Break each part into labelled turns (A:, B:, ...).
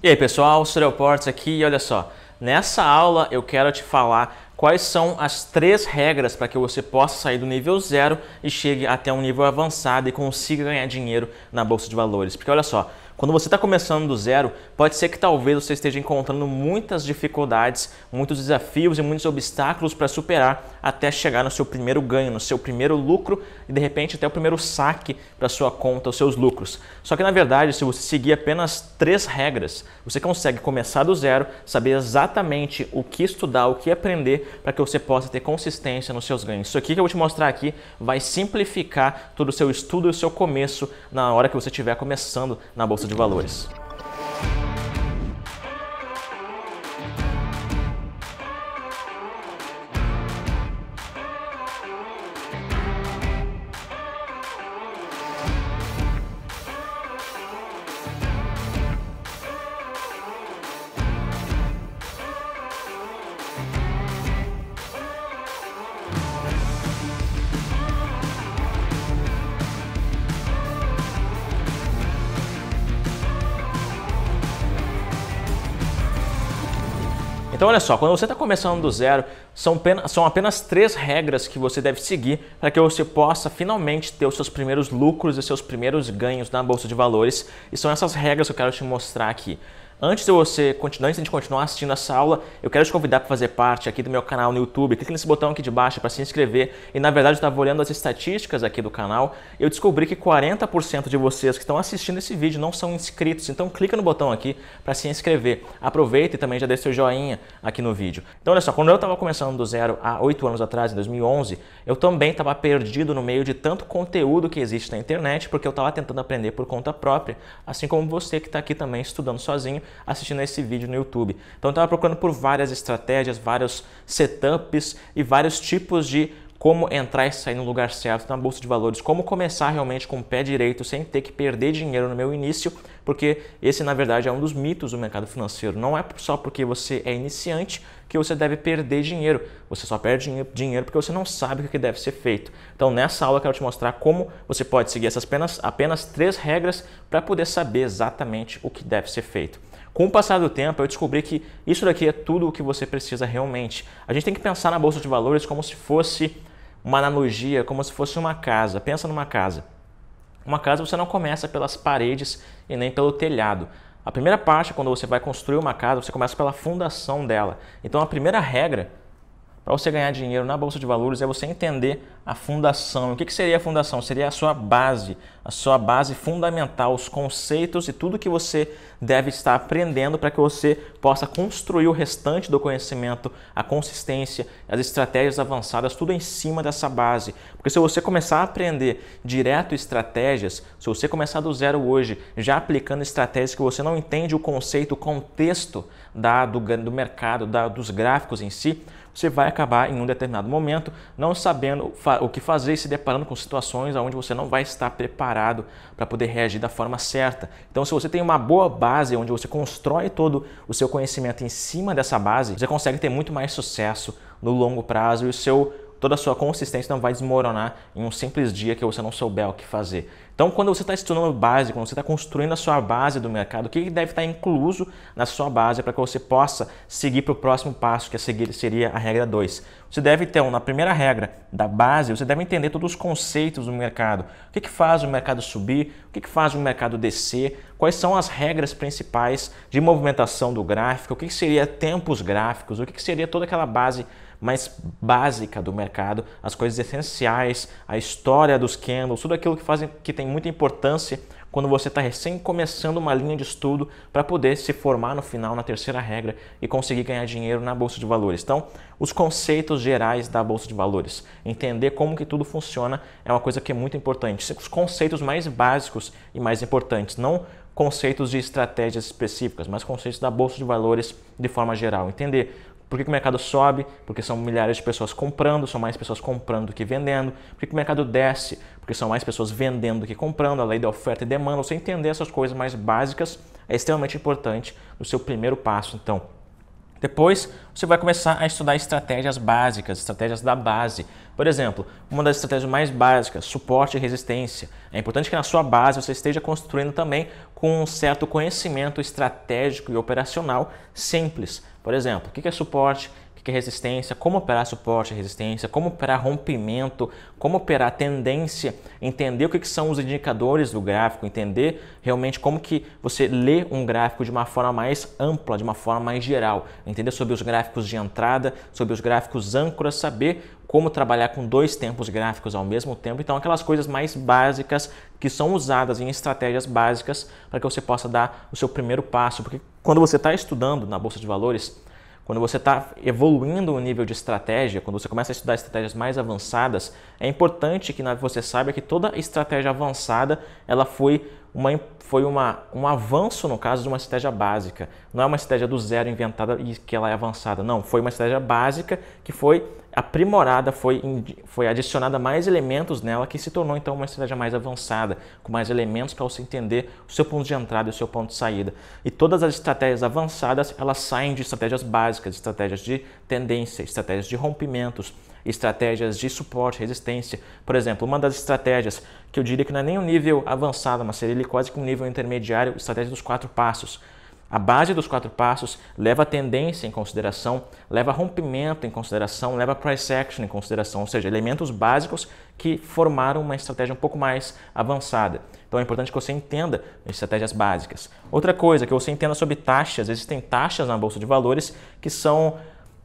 A: E aí pessoal, Stereoports aqui e olha só, nessa aula eu quero te falar quais são as três regras para que você possa sair do nível zero e chegue até um nível avançado e consiga ganhar dinheiro na bolsa de valores. Porque olha só, quando você está começando do zero, pode ser que talvez você esteja encontrando muitas dificuldades, muitos desafios e muitos obstáculos para superar até chegar no seu primeiro ganho, no seu primeiro lucro e de repente até o primeiro saque para sua conta, os seus lucros. Só que na verdade, se você seguir apenas três regras, você consegue começar do zero, saber exatamente o que estudar, o que aprender para que você possa ter consistência nos seus ganhos. Isso aqui que eu vou te mostrar aqui vai simplificar todo o seu estudo e o seu começo na hora que você estiver começando na bolsa de valores. Então olha só, quando você está começando do zero, são, são apenas três regras que você deve seguir para que você possa finalmente ter os seus primeiros lucros e seus primeiros ganhos na Bolsa de Valores. E são essas regras que eu quero te mostrar aqui. Antes de você continuar, antes de continuar assistindo essa aula, eu quero te convidar para fazer parte aqui do meu canal no YouTube. Clique nesse botão aqui de baixo para se inscrever. E na verdade eu estava olhando as estatísticas aqui do canal, eu descobri que 40% de vocês que estão assistindo esse vídeo não são inscritos. Então clica no botão aqui para se inscrever. Aproveita e também já deixa seu joinha aqui no vídeo. Então olha só, quando eu estava começando do zero há 8 anos atrás, em 2011, eu também estava perdido no meio de tanto conteúdo que existe na internet, porque eu estava tentando aprender por conta própria, assim como você que está aqui também estudando sozinho assistindo a esse vídeo no YouTube. Então eu estava procurando por várias estratégias, vários setups e vários tipos de como entrar e sair no lugar certo na bolsa de valores, como começar realmente com o pé direito sem ter que perder dinheiro no meu início, porque esse na verdade é um dos mitos do mercado financeiro. Não é só porque você é iniciante que você deve perder dinheiro. Você só perde dinheiro porque você não sabe o que deve ser feito. Então nessa aula eu quero te mostrar como você pode seguir essas apenas, apenas três regras para poder saber exatamente o que deve ser feito. Com o passar do tempo, eu descobri que isso daqui é tudo o que você precisa realmente. A gente tem que pensar na bolsa de valores como se fosse uma analogia, como se fosse uma casa. Pensa numa casa. Uma casa você não começa pelas paredes e nem pelo telhado. A primeira parte, é quando você vai construir uma casa, você começa pela fundação dela. Então a primeira regra para você ganhar dinheiro na Bolsa de Valores é você entender a fundação. O que, que seria a fundação? Seria a sua base, a sua base fundamental, os conceitos e tudo que você deve estar aprendendo para que você possa construir o restante do conhecimento, a consistência, as estratégias avançadas, tudo em cima dessa base. Porque se você começar a aprender direto estratégias, se você começar do zero hoje, já aplicando estratégias que você não entende o conceito, o contexto da, do, do mercado, da, dos gráficos em si, você vai acabar em um determinado momento não sabendo o que fazer e se deparando com situações onde você não vai estar preparado para poder reagir da forma certa. Então, se você tem uma boa base onde você constrói todo o seu conhecimento em cima dessa base, você consegue ter muito mais sucesso no longo prazo e o seu toda a sua consistência não vai desmoronar em um simples dia que você não souber o que fazer. Então, quando você está estudando base, quando você está construindo a sua base do mercado, o que deve estar tá incluso na sua base para que você possa seguir para o próximo passo, que a é seguir seria a regra 2? Você deve, então, na primeira regra da base, você deve entender todos os conceitos do mercado. O que, que faz o mercado subir? O que, que faz o mercado descer? Quais são as regras principais de movimentação do gráfico? O que, que seria tempos gráficos? O que, que seria toda aquela base mais básica do mercado, as coisas essenciais, a história dos candles, tudo aquilo que, fazem, que tem muita importância quando você está recém começando uma linha de estudo para poder se formar no final na terceira regra e conseguir ganhar dinheiro na bolsa de valores. Então, os conceitos gerais da bolsa de valores, entender como que tudo funciona é uma coisa que é muito importante. Os conceitos mais básicos e mais importantes, não conceitos de estratégias específicas, mas conceitos da bolsa de valores de forma geral. Entender por que, o mercado sobe? Porque são milhares de pessoas comprando, são mais pessoas comprando do que vendendo. Por que, que o mercado desce? Porque são mais pessoas vendendo do que comprando, a lei da oferta e demanda. Você entender essas coisas mais básicas é extremamente importante no seu primeiro passo. Então, depois, você vai começar a estudar estratégias básicas, estratégias da base. Por exemplo, uma das estratégias mais básicas, suporte e resistência. É importante que na sua base você esteja construindo também com um certo conhecimento estratégico e operacional simples. Por exemplo, o que é suporte? que é resistência, como operar suporte e resistência, como operar rompimento, como operar tendência, entender o que, que são os indicadores do gráfico, entender realmente como que você lê um gráfico de uma forma mais ampla, de uma forma mais geral, entender sobre os gráficos de entrada, sobre os gráficos âncoras, saber como trabalhar com dois tempos gráficos ao mesmo tempo. Então, aquelas coisas mais básicas que são usadas em estratégias básicas para que você possa dar o seu primeiro passo. Porque quando você está estudando na Bolsa de Valores, quando você está evoluindo o nível de estratégia, quando você começa a estudar estratégias mais avançadas, é importante que você saiba que toda estratégia avançada ela foi uma, foi uma, um avanço, no caso, de uma estratégia básica. Não é uma estratégia do zero inventada e que ela é avançada. Não, foi uma estratégia básica que foi aprimorada, foi, foi adicionada mais elementos nela que se tornou então uma estratégia mais avançada, com mais elementos para você entender o seu ponto de entrada e o seu ponto de saída. E todas as estratégias avançadas, elas saem de estratégias básicas, estratégias de tendência, estratégias de rompimentos estratégias de suporte, resistência. Por exemplo, uma das estratégias que eu diria que não é nem um nível avançado, mas seria quase que um nível intermediário, estratégia dos quatro passos. A base dos quatro passos leva a tendência em consideração, leva rompimento em consideração, leva price action em consideração, ou seja, elementos básicos que formaram uma estratégia um pouco mais avançada. Então é importante que você entenda estratégias básicas. Outra coisa que você entenda sobre taxas, existem taxas na bolsa de valores que são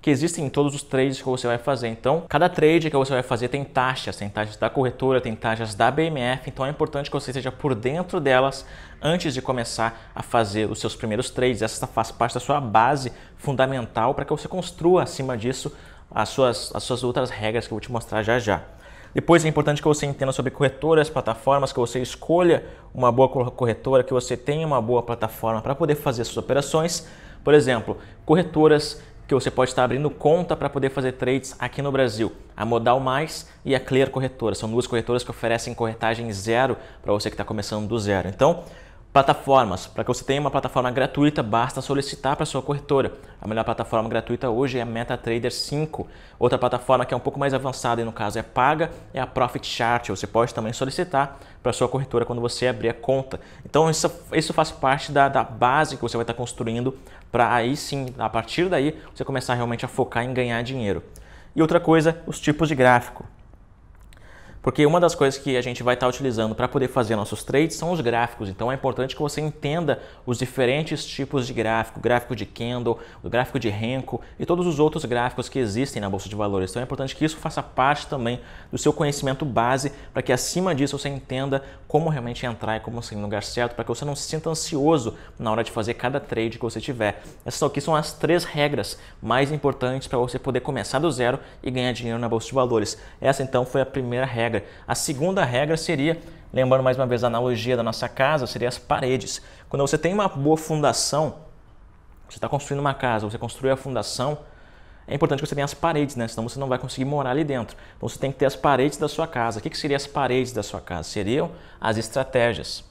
A: que existem em todos os trades que você vai fazer. Então, cada trade que você vai fazer tem taxas, tem taxas da corretora, tem taxas da BMF, então é importante que você esteja por dentro delas antes de começar a fazer os seus primeiros trades. Essa faz parte da sua base fundamental para que você construa acima disso as suas, as suas outras regras que eu vou te mostrar já já. Depois é importante que você entenda sobre corretoras, plataformas, que você escolha uma boa corretora, que você tenha uma boa plataforma para poder fazer suas operações. Por exemplo, corretoras que você pode estar abrindo conta para poder fazer trades aqui no Brasil. A Modal Mais e a Clear Corretora. São duas corretoras que oferecem corretagem zero para você que está começando do zero. Então, plataformas. Para que você tenha uma plataforma gratuita, basta solicitar para sua corretora. A melhor plataforma gratuita hoje é a MetaTrader 5. Outra plataforma que é um pouco mais avançada e no caso é paga é a Profit Chart. Você pode também solicitar para sua corretora quando você abrir a conta. Então isso, isso faz parte da, da base que você vai estar tá construindo para aí sim, a partir daí, você começar realmente a focar em ganhar dinheiro. E outra coisa, os tipos de gráfico. Porque uma das coisas que a gente vai estar utilizando para poder fazer nossos trades são os gráficos. Então é importante que você entenda os diferentes tipos de gráfico, gráfico de candle, o gráfico de renko e todos os outros gráficos que existem na bolsa de valores. Então é importante que isso faça parte também do seu conhecimento base para que acima disso você entenda como realmente entrar e como sair no lugar certo, para que você não se sinta ansioso na hora de fazer cada trade que você tiver. Essas aqui são as três regras mais importantes para você poder começar do zero e ganhar dinheiro na bolsa de valores. Essa então foi a primeira regra regra. A segunda regra seria, lembrando mais uma vez a analogia da nossa casa, seria as paredes. Quando você tem uma boa fundação, você está construindo uma casa, você construiu a fundação, é importante que você tenha as paredes, né? Senão você não vai conseguir morar ali dentro. Então você tem que ter as paredes da sua casa. O que, que seriam as paredes da sua casa? Seriam as estratégias.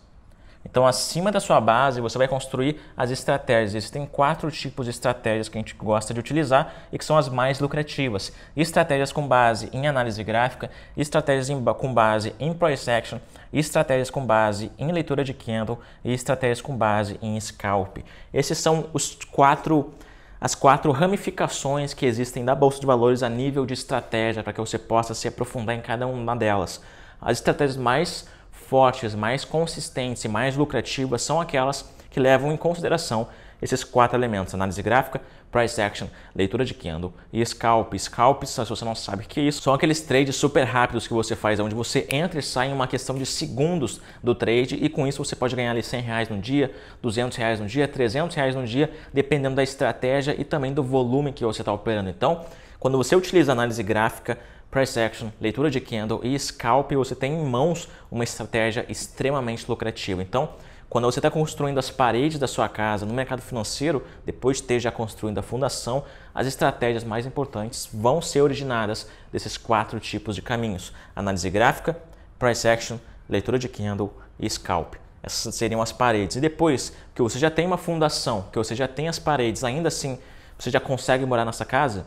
A: Então, acima da sua base, você vai construir as estratégias. Existem quatro tipos de estratégias que a gente gosta de utilizar e que são as mais lucrativas. Estratégias com base em análise gráfica, estratégias em, com base em price action, estratégias com base em leitura de candle e estratégias com base em scalp. Esses são os quatro as quatro ramificações que existem da bolsa de valores a nível de estratégia para que você possa se aprofundar em cada uma delas. As estratégias mais fortes, mais consistentes e mais lucrativas são aquelas que levam em consideração esses quatro elementos: análise gráfica, price action, leitura de candle e scalp. Scalps, se você não sabe o que é isso, são aqueles trades super rápidos que você faz, onde você entra e sai em uma questão de segundos do trade e com isso você pode ganhar ali 100 reais no dia, 200 reais no dia, 300 reais no dia, dependendo da estratégia e também do volume que você está operando. Então, quando você utiliza análise gráfica, price action, leitura de candle e scalp, você tem em mãos uma estratégia extremamente lucrativa. Então, quando você está construindo as paredes da sua casa no mercado financeiro, depois de ter já construído a fundação, as estratégias mais importantes vão ser originadas desses quatro tipos de caminhos: análise gráfica, price action, leitura de candle e scalp. Essas seriam as paredes. E depois que você já tem uma fundação, que você já tem as paredes, ainda assim você já consegue morar nessa casa?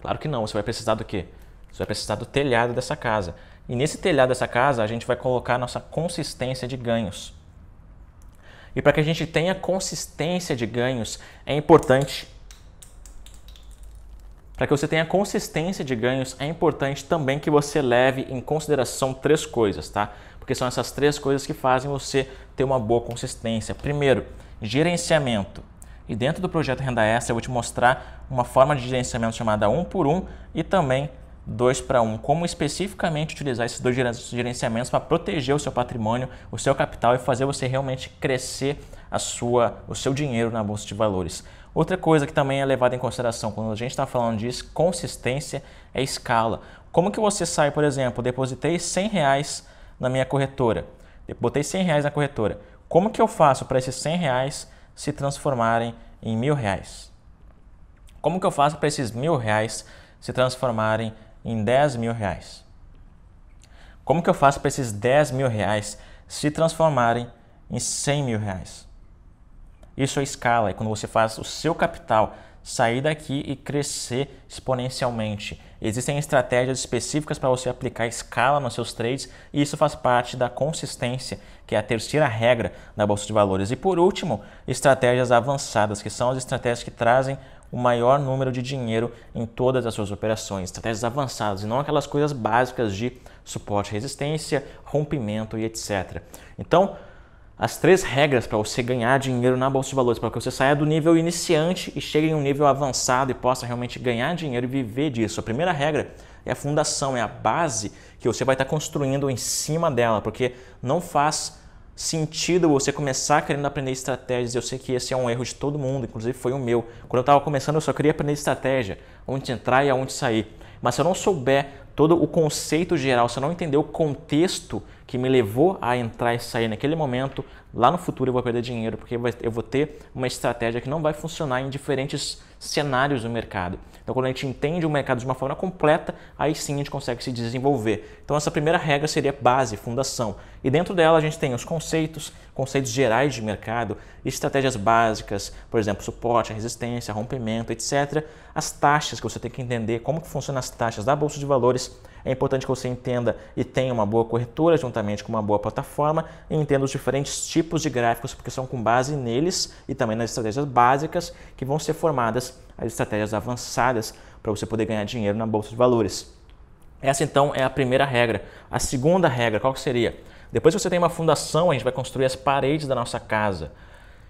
A: Claro que não, você vai precisar do quê? Você vai precisar do telhado dessa casa. E nesse telhado dessa casa, a gente vai colocar nossa consistência de ganhos. E para que a gente tenha consistência de ganhos, é importante. Para que você tenha consistência de ganhos, é importante também que você leve em consideração três coisas, tá? Porque são essas três coisas que fazem você ter uma boa consistência. Primeiro, gerenciamento. E dentro do projeto Renda Extra, eu vou te mostrar uma forma de gerenciamento chamada um por um e também 2 para 1, como especificamente utilizar esses dois gerenciamentos para proteger o seu patrimônio, o seu capital e fazer você realmente crescer a sua, o seu dinheiro na bolsa de valores. Outra coisa que também é levada em consideração quando a gente está falando de consistência é escala. Como que você sai, por exemplo, depositei 100 reais na minha corretora, botei 100 reais na corretora. Como que eu faço para esses 100 reais se transformarem em mil reais? Como que eu faço para esses mil reais se transformarem em 10 mil reais. Como que eu faço para esses 10 mil reais se transformarem em 100 mil reais? Isso é escala, é quando você faz o seu capital sair daqui e crescer exponencialmente. Existem estratégias específicas para você aplicar escala nos seus trades e isso faz parte da consistência, que é a terceira regra da bolsa de valores. E por último, estratégias avançadas, que são as estratégias que trazem o maior número de dinheiro em todas as suas operações, estratégias avançadas e não aquelas coisas básicas de suporte, resistência, rompimento e etc. Então, as três regras para você ganhar dinheiro na bolsa de valores, para que você saia do nível iniciante e chegue em um nível avançado e possa realmente ganhar dinheiro e viver disso. A primeira regra é a fundação, é a base que você vai estar construindo em cima dela, porque não faz sentido você começar querendo aprender estratégias. Eu sei que esse é um erro de todo mundo, inclusive foi o meu. Quando eu estava começando, eu só queria aprender estratégia, onde entrar e aonde sair. Mas se eu não souber todo o conceito geral, se eu não entender o contexto que me levou a entrar e sair naquele momento, lá no futuro eu vou perder dinheiro, porque eu vou ter uma estratégia que não vai funcionar em diferentes cenários do mercado. Então, quando a gente entende o mercado de uma forma completa, aí sim a gente consegue se desenvolver. Então, essa primeira regra seria base, fundação. E dentro dela a gente tem os conceitos, conceitos gerais de mercado, estratégias básicas, por exemplo, suporte, resistência, rompimento, etc. As taxas que você tem que entender, como que funcionam as taxas da bolsa de valores é importante que você entenda e tenha uma boa corretora juntamente com uma boa plataforma e entenda os diferentes tipos de gráficos, porque são com base neles e também nas estratégias básicas que vão ser formadas as estratégias avançadas para você poder ganhar dinheiro na bolsa de valores. Essa então é a primeira regra. A segunda regra, qual que seria? Depois que você tem uma fundação, a gente vai construir as paredes da nossa casa.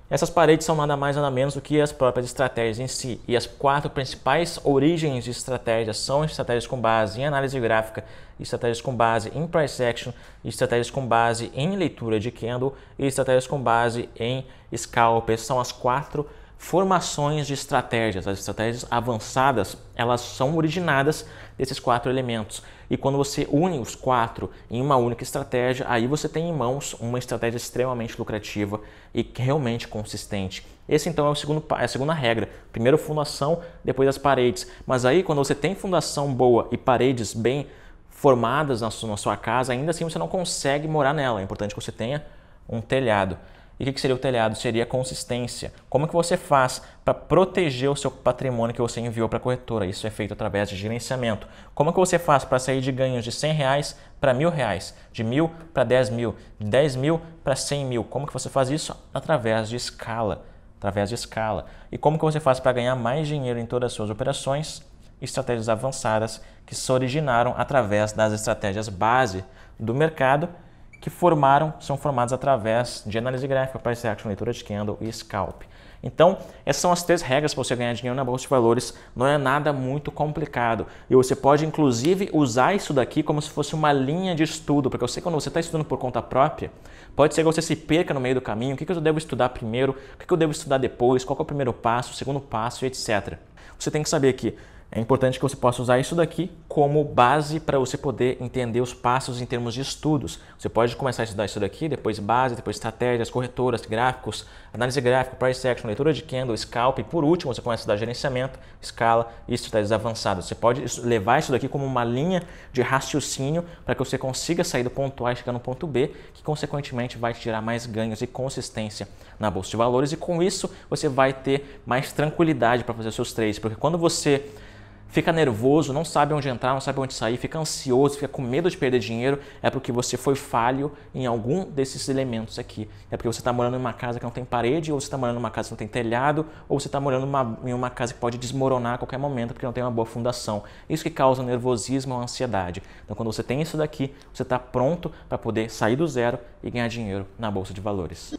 A: Essas paredes são nada mais nada menos do que as próprias estratégias em si. E as quatro principais origens de estratégias são estratégias com base em análise gráfica, estratégias com base em price action, estratégias com base em leitura de candle e estratégias com base em scalper. São as quatro formações de estratégias. As estratégias avançadas, elas são originadas desses quatro elementos. E quando você une os quatro em uma única estratégia, aí você tem em mãos uma estratégia extremamente lucrativa e realmente consistente. Esse então é, o segundo, é a segunda regra. Primeiro fundação, depois as paredes. Mas aí quando você tem fundação boa e paredes bem formadas na sua, na sua casa, ainda assim você não consegue morar nela. É importante que você tenha um telhado. E o que seria o telhado? Seria a consistência. Como que você faz para proteger o seu patrimônio que você enviou para a corretora? Isso é feito através de gerenciamento. Como que você faz para sair de ganhos de 100 reais para mil reais, de mil para 10 mil, de 10 mil para 100 mil? Como que você faz isso? Através de escala. Através de escala. E como que você faz para ganhar mais dinheiro em todas as suas operações? Estratégias avançadas que se originaram através das estratégias base do mercado que formaram, são formados através de análise gráfica, price action, leitura de candle e scalp. Então, essas são as três regras para você ganhar dinheiro na bolsa de valores. Não é nada muito complicado. E você pode, inclusive, usar isso daqui como se fosse uma linha de estudo, porque eu sei que quando você está estudando por conta própria, pode ser que você se perca no meio do caminho. O que eu devo estudar primeiro? O que eu devo estudar depois? Qual é o primeiro passo, o segundo passo, etc. Você tem que saber que é importante que você possa usar isso daqui como base para você poder entender os passos em termos de estudos. Você pode começar a estudar isso daqui, depois base, depois estratégias, corretoras, gráficos, análise gráfica, price action, leitura de candle, scalp e por último você começa a estudar gerenciamento, escala e estratégias avançadas. Você pode levar isso daqui como uma linha de raciocínio para que você consiga sair do ponto A e chegar no ponto B, que consequentemente vai te gerar mais ganhos e consistência na bolsa de valores e com isso você vai ter mais tranquilidade para fazer os seus trades, porque quando você fica nervoso, não sabe onde entrar, não sabe onde sair, fica ansioso, fica com medo de perder dinheiro, é porque você foi falho em algum desses elementos aqui. É porque você está morando em uma casa que não tem parede, ou você está morando em uma casa que não tem telhado, ou você está morando em uma casa que pode desmoronar a qualquer momento porque não tem uma boa fundação. Isso que causa nervosismo ou ansiedade. Então, quando você tem isso daqui, você está pronto para poder sair do zero e ganhar dinheiro na bolsa de valores.